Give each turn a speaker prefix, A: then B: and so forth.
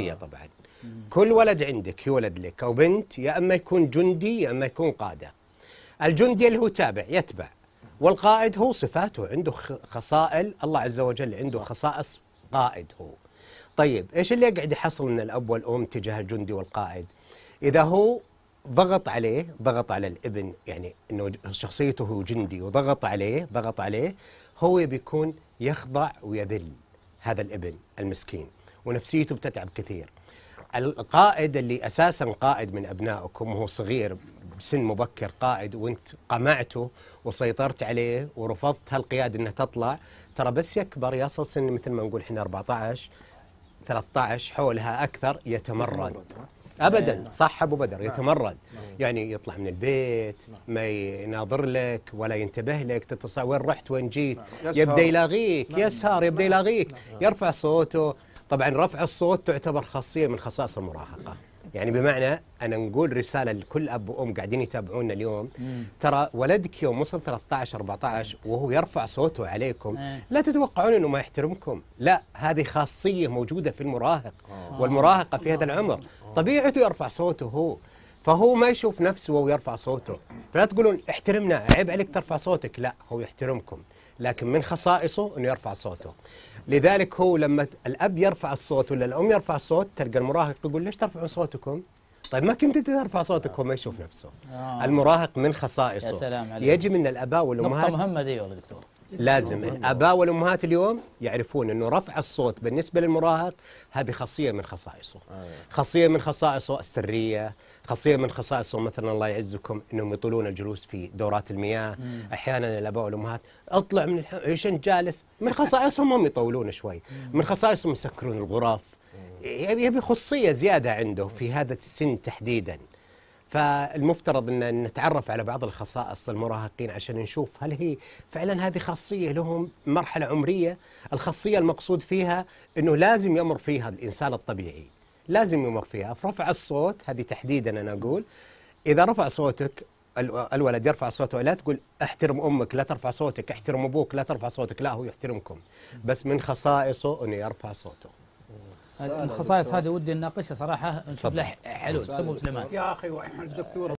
A: هي آه. طبعا كل ولد عندك يولد لك او بنت يا اما يكون جندي يا اما يكون قاده الجندي اللي هو تابع يتبع والقائد هو صفاته عنده خصائل الله عز وجل عنده خصائص قائد هو طيب ايش اللي يقعد يحصل من الاب والام تجاه الجندي والقائد اذا هو ضغط عليه ضغط على الابن يعني انه شخصيته هو جندي وضغط عليه ضغط عليه هو بيكون يخضع ويذل هذا الابن المسكين ونفسيته بتتعب كثير القائد اللي اساسا قائد من ابنائكم وهو صغير بسن مبكر قائد وانت قمعته وسيطرت عليه ورفضت هالقياده انها تطلع ترى بس يكبر يصل سن مثل ما نقول احنا 14 13 حولها اكثر يتمرد ابدا نعم. صح ابو بدر نعم. يتمرد نعم. يعني يطلع من البيت ما يناظر لك ولا ينتبه لك تتصور وين رحت وين جيت يبدا يلاغيك يسهر يبدا يلاغيك يرفع صوته طبعا رفع الصوت تعتبر خاصيه من خصائص المراهقه يعني بمعنى انا نقول رساله لكل اب وام قاعدين يتابعونا اليوم مم. ترى ولدك يوم وصل 13 14 وهو يرفع صوته عليكم مم. إيه. لا تتوقعون انه ما يحترمكم لا هذه خاصيه موجوده في المراهق أوه. والمراهقه في هذا آه. العمر آه. طبيعته يرفع صوته هو فهو ما يشوف نفسه وهو يرفع صوته فلا تقولون احترمنا عيب عليك ترفع صوتك لا هو يحترمكم لكن من خصائصه انه يرفع صوته لذلك هو لما الاب يرفع الصوت ولا الام يرفع الصوت تلقى المراهق يقول ليش ترفعون صوتكم طيب ما كنت ترفع صوتك وما يشوف نفسه آه. المراهق من خصائصه يا سلام عليك. يجب ان الاباء والامهات نقطه مهمه دي والله دكتور لازم الاباء والامهات اليوم يعرفون انه رفع الصوت بالنسبه للمراهق هذه خاصيه من خصائصه آه. خاصيه من خصائصه السريه خاصيه من خصائصه مثلا الله يعزكم انهم يطولون الجلوس في دورات المياه مم. احيانا الاباء والامهات اطلع من ايش انت جالس من خصائصهم هم يطولون شوي من خصائصهم يسكرون الغرف يبي خصيه زياده عنده في هذا السن تحديدا فالمفترض ان نتعرف على بعض الخصائص المراهقين عشان نشوف هل هي فعلا هذه خاصيه لهم مرحله عمريه الخاصيه المقصود فيها انه لازم يمر فيها الانسان الطبيعي لازم يمر فيها فرفع الصوت هذه تحديدا انا اقول اذا رفع صوتك الولد يرفع صوته لا تقول احترم امك لا ترفع صوتك احترم ابوك لا ترفع صوتك لا هو يحترمكم بس من خصائصه انه يرفع صوته الخصائص هذه ودي نناقشها صراحه نشوف لها حلول سمو سليمان يا اخي الدكتور